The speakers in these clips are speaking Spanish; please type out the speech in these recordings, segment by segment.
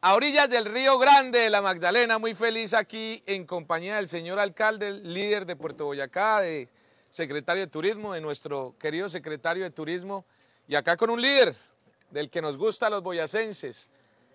A orillas del Río Grande de la Magdalena, muy feliz aquí en compañía del señor alcalde, líder de Puerto Boyacá, de secretario de Turismo, de nuestro querido secretario de Turismo, y acá con un líder del que nos gusta a los boyacenses,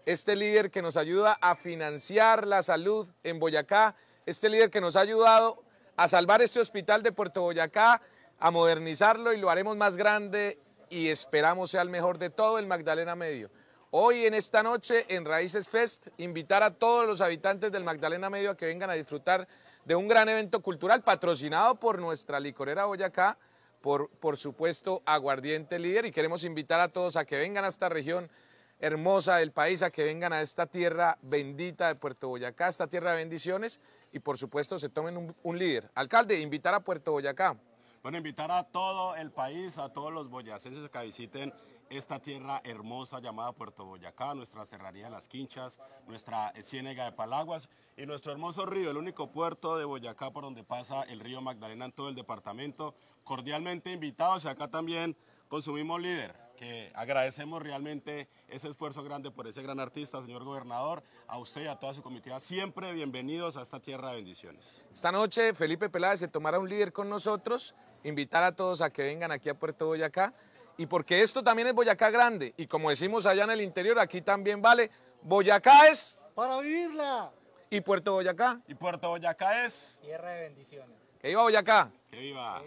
este líder que nos ayuda a financiar la salud en Boyacá, este líder que nos ha ayudado a salvar este hospital de Puerto Boyacá, a modernizarlo y lo haremos más grande y esperamos sea el mejor de todo el Magdalena Medio. Hoy en esta noche en Raíces Fest, invitar a todos los habitantes del Magdalena Medio a que vengan a disfrutar de un gran evento cultural patrocinado por nuestra licorera Boyacá, por, por supuesto Aguardiente Líder y queremos invitar a todos a que vengan a esta región hermosa del país, a que vengan a esta tierra bendita de Puerto Boyacá, esta tierra de bendiciones y por supuesto se tomen un, un líder. Alcalde, invitar a Puerto Boyacá. Bueno, invitar a todo el país, a todos los boyacenses que visiten esta tierra hermosa llamada Puerto Boyacá, nuestra Serraría de las Quinchas, nuestra ciénega de Palaguas y nuestro hermoso río, el único puerto de Boyacá por donde pasa el río Magdalena en todo el departamento. Cordialmente invitados y acá también consumimos líder agradecemos realmente ese esfuerzo grande por ese gran artista, señor gobernador, a usted y a toda su comitiva, siempre bienvenidos a esta tierra de bendiciones. Esta noche Felipe Peláez se tomará un líder con nosotros, invitar a todos a que vengan aquí a Puerto Boyacá, y porque esto también es Boyacá grande, y como decimos allá en el interior, aquí también vale, Boyacá es... Para vivirla. ¿Y Puerto Boyacá? Y Puerto Boyacá es... Tierra de bendiciones. Que viva Boyacá. Que viva.